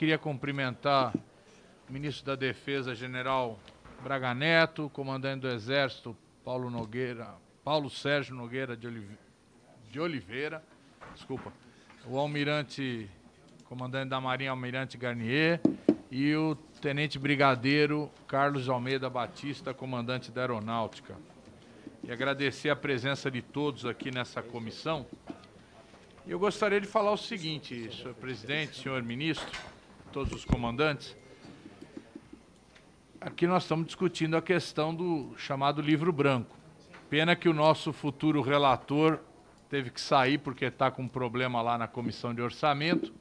Queria cumprimentar o ministro da Defesa, general Braga Neto, comandante do Exército, Paulo Nogueira, Paulo Sérgio Nogueira de Oliveira, de Oliveira desculpa, o almirante, comandante da Marinha, almirante Garnier, e o tenente brigadeiro Carlos Almeida Batista, comandante da Aeronáutica. E agradecer a presença de todos aqui nessa comissão. Eu gostaria de falar o seguinte, senhor presidente, senhor ministro todos os comandantes. Aqui nós estamos discutindo a questão do chamado livro branco. Pena que o nosso futuro relator teve que sair porque está com um problema lá na comissão de orçamento.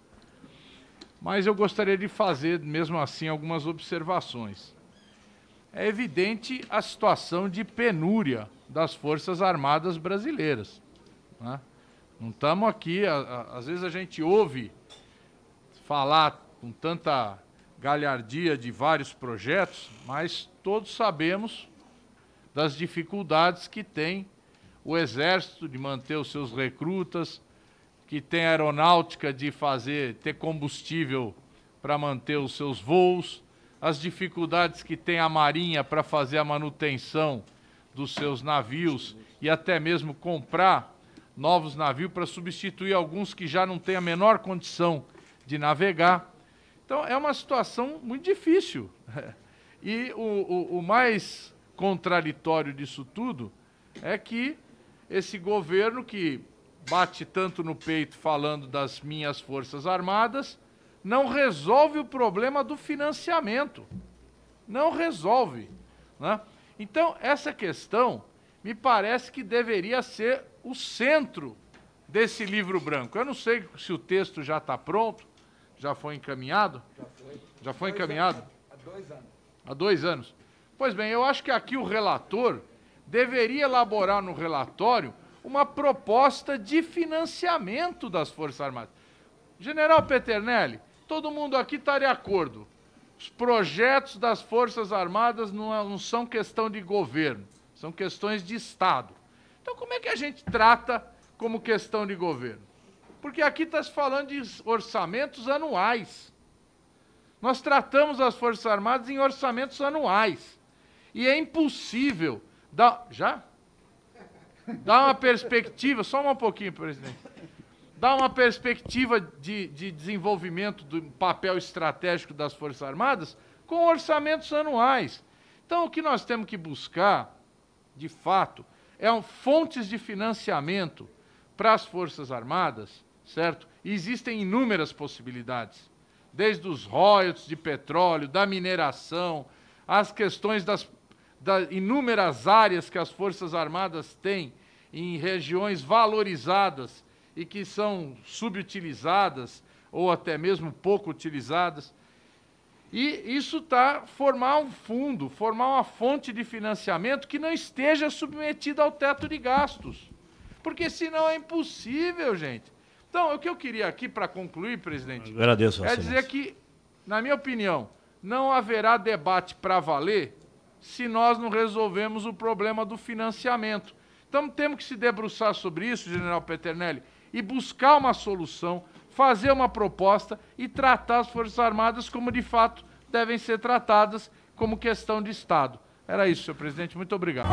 Mas eu gostaria de fazer, mesmo assim, algumas observações. É evidente a situação de penúria das Forças Armadas brasileiras. Né? Não estamos aqui, a, a, às vezes a gente ouve falar com tanta galhardia de vários projetos, mas todos sabemos das dificuldades que tem o Exército de manter os seus recrutas, que tem a aeronáutica de fazer, ter combustível para manter os seus voos, as dificuldades que tem a Marinha para fazer a manutenção dos seus navios e até mesmo comprar novos navios para substituir alguns que já não têm a menor condição de navegar. Então, é uma situação muito difícil. E o, o, o mais contraditório disso tudo é que esse governo que bate tanto no peito falando das minhas Forças Armadas, não resolve o problema do financiamento. Não resolve. Né? Então, essa questão me parece que deveria ser o centro desse livro branco. Eu não sei se o texto já está pronto, já foi encaminhado? Já foi. Já foi encaminhado? Há dois anos. Há dois anos. Pois bem, eu acho que aqui o relator deveria elaborar no relatório uma proposta de financiamento das Forças Armadas. General Peternelli, todo mundo aqui está de acordo. Os projetos das Forças Armadas não, são questão de governo, são questões de Estado. Então, como é que a gente trata como questão de governo? Porque aqui está se falando de orçamentos anuais. Nós tratamos as Forças Armadas em orçamentos anuais. E é impossível dar. Já? Dá uma perspectiva, só um pouquinho, presidente. Dá uma perspectiva de, de desenvolvimento do papel estratégico das Forças Armadas com orçamentos anuais. Então, o que nós temos que buscar, de fato, é um, fontes de financiamento para as Forças Armadas certo? existem inúmeras possibilidades, desde os royalties de petróleo, da mineração, as questões das, das inúmeras áreas que as Forças Armadas têm em regiões valorizadas e que são subutilizadas ou até mesmo pouco utilizadas. E isso tá formar um fundo, formar uma fonte de financiamento que não esteja submetida ao teto de gastos. Porque senão é impossível, gente. Então, o que eu queria aqui para concluir, presidente, Agradeço, é dizer que, na minha opinião, não haverá debate para valer se nós não resolvemos o problema do financiamento. Então, temos que se debruçar sobre isso, general Peternelli, e buscar uma solução, fazer uma proposta e tratar as Forças Armadas como de fato devem ser tratadas como questão de Estado. Era isso, senhor presidente. Muito obrigado.